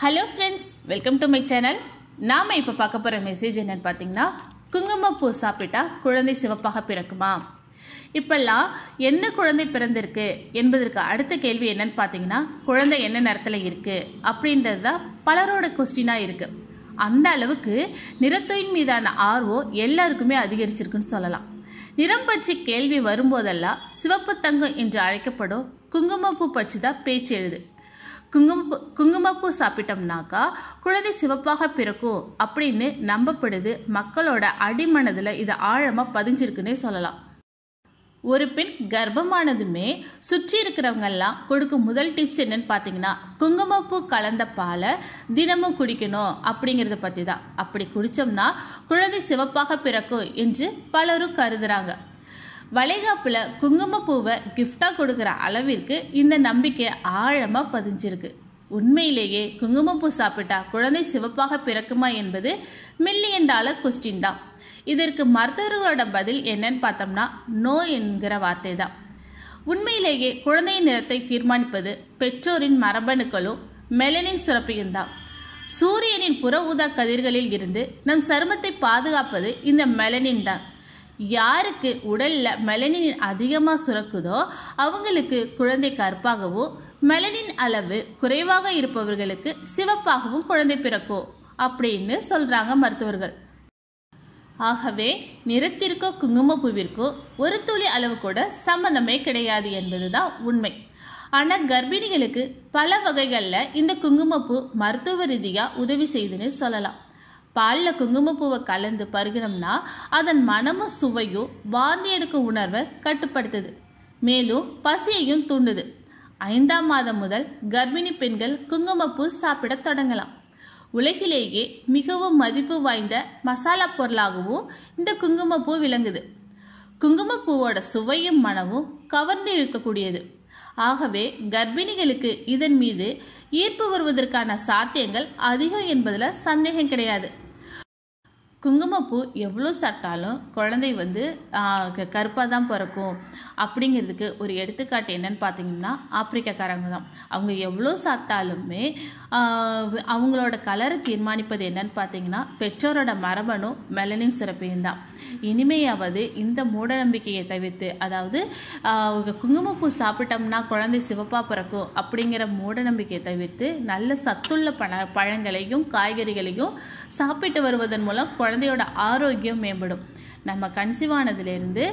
hello friends welcome to my channel நாம் இப்போ பார்க்க போகிற மெசேஜ் என்னென்னு பார்த்தீங்கன்னா குங்குமப்பூ சாப்பிட்டா குழந்தை சிவப்பாக பிறக்குமா இப்போல்லாம் என்ன குழந்தை பிறந்திருக்கு என்பதற்கு அடுத்த கேள்வி என்னன்னு பார்த்தீங்கன்னா குழந்தை என்ன நேரத்தில் இருக்குது அப்படின்றது தான் பலரோட கொஸ்டினாக இருக்குது அந்த அளவுக்கு நிறத்தொயின் மீதான ஆர்வம் எல்லாருக்குமே அதிகரிச்சிருக்குன்னு சொல்லலாம் நிறம் பற்றி கேள்வி வரும்போதெல்லாம் சிவப்பு தங்கம் என்று அழைக்கப்படும் குங்குமப்பூ பற்றி தான் பேச்சு எழுது குங்கும குங்குமப்பூ சாப்பிட்டோம்னாக்கா குழந்தை சிவப்பாக பிறக்கும் அப்படின்னு நம்பப்படுது மக்களோட அடிமனதில் இது ஆழமாக பதிஞ்சிருக்குன்னே சொல்லலாம் ஒரு பெண் கர்ப்பமானதுமே சுற்றி இருக்கிறவங்கெல்லாம் கொடுக்கும் முதல் டிப்ஸ் என்னன்னு பார்த்தீங்கன்னா குங்குமப்பூ கலந்த பாலை தினமும் குடிக்கணும் அப்படிங்கிறத பற்றி தான் அப்படி குடித்தோம்னா குழந்தை சிவப்பாக பிறக்கும் என்று பலரும் கருதுகிறாங்க வளைகாப்பில் குங்குமப்பூவை கிஃப்டாக கொடுக்குற அளவிற்கு இந்த நம்பிக்கை ஆழமாக பதிஞ்சிருக்கு உண்மையிலேயே குங்குமப்பூ சாப்பிட்டா குழந்தை சிவப்பாக பிறக்குமா என்பது மில்லியன் டாலர் கொஸ்டின் தான் இதற்கு மருத்துவர்களோட பதில் என்னன்னு பார்த்தோம்னா நோ என்கிற வார்த்தை தான் உண்மையிலேயே குழந்தையின் நிறத்தை தீர்மானிப்பது பெற்றோரின் மரபணுக்களும் மெலனின் சுரப்பையும் தான் சூரியனின் புற ஊதா கதிர்களில் இருந்து நம் சருமத்தை பாதுகாப்பது இந்த மெலனின் தான் யாருக்கு உடலில் மெலனின் அதிகமாக சுரக்குதோ அவங்களுக்கு குழந்தை கற்பாகவும் மெலனின் அளவு குறைவாக இருப்பவர்களுக்கு சிவப்பாகவும் குழந்தை பிறக்கும் அப்படின்னு சொல்கிறாங்க மருத்துவர்கள் ஆகவே நிறத்திற்கோ குங்குமப்பூவிற்கோ ஒரு துளி அளவு கூட சம்மந்தமே கிடையாது என்பது தான் உண்மை ஆனால் கர்ப்பிணிகளுக்கு பல வகைகளில் இந்த குங்குமப்பூ மருத்துவ ரீதியாக உதவி செய்துன்னு சொல்லலாம் பாலில் குங்குமப்பூவை கலந்து பருகினோம்னா அதன் மனமும் சுவையும் வாந்தி எடுக்க உணர்வை கட்டுப்படுத்துது மேலும் பசியையும் தூண்டுது ஐந்தாம் மாதம் முதல் கர்ப்பிணி பெண்கள் குங்குமப்பூ சாப்பிட தொடங்கலாம் உலகிலேயே மிகவும் மதிப்பு வாய்ந்த மசாலா பொருளாகவும் இந்த குங்குமப்பூ விளங்குது குங்குமப்பூவோட சுவையும் மனமும் கவர்ந்து இழுக்கக்கூடியது ஆகவே கர்ப்பிணிகளுக்கு இதன் மீது ஈர்ப்பு வருவதற்கான சாத்தியங்கள் அதிகம் என்பதில் சந்தேகம் கிடையாது குங்குமப்பூ எவ்வளோ சாப்பிட்டாலும் குழந்தை வந்து கருப்பாக தான் பிறக்கும் அப்படிங்கிறதுக்கு ஒரு எடுத்துக்காட்டு என்னன்னு பார்த்தீங்கன்னா ஆப்பிரிக்காக்காரங்க தான் அவங்க எவ்வளோ சாப்பிட்டாலுமே அவங்களோட கலரை தீர்மானிப்பது என்னன்னு பார்த்தீங்கன்னா பெற்றோரோட மரபணும் மெலனின் சுரப்பியும் தான் இனிமையாவது இந்த மூடநம்பிக்கையை தவிர்த்து அதாவது குங்குமப்பூ சாப்பிட்டோம்னா குழந்தை சிவப்பாக பிறக்கும் அப்படிங்கிற மூடநம்பிக்கையை தவிர்த்து நல்ல சத்துள்ள பழ பழங்களையும் காய்கறிகளையும் சாப்பிட்டு வருவதன் மூலம் குழந்தையோட ஆரோக்கியம் மேம்படும் நம்ம கன்சீவ் ஆனதுலேருந்து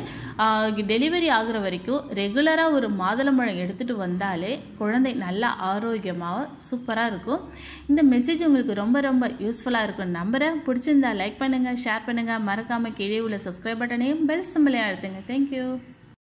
டெலிவரி ஆகிற வரைக்கும் ரெகுலராக ஒரு மாதுளம்பழம் எடுத்துகிட்டு வந்தாலே குழந்தை நல்லா ஆரோக்கியமாக சூப்பராக இருக்கும் இந்த மெசேஜ் உங்களுக்கு ரொம்ப ரொம்ப யூஸ்ஃபுல்லாக இருக்கும் நம்புகிறேன் பிடிச்சிருந்தா லைக் பண்ணுங்கள் ஷேர் பண்ணுங்கள் மறக்காமல் கீழே உள்ள சப்ஸ்கிரைப் பட்டனையும் பெல் சிம்பிளையும் அழுத்துங்க தேங்க்யூ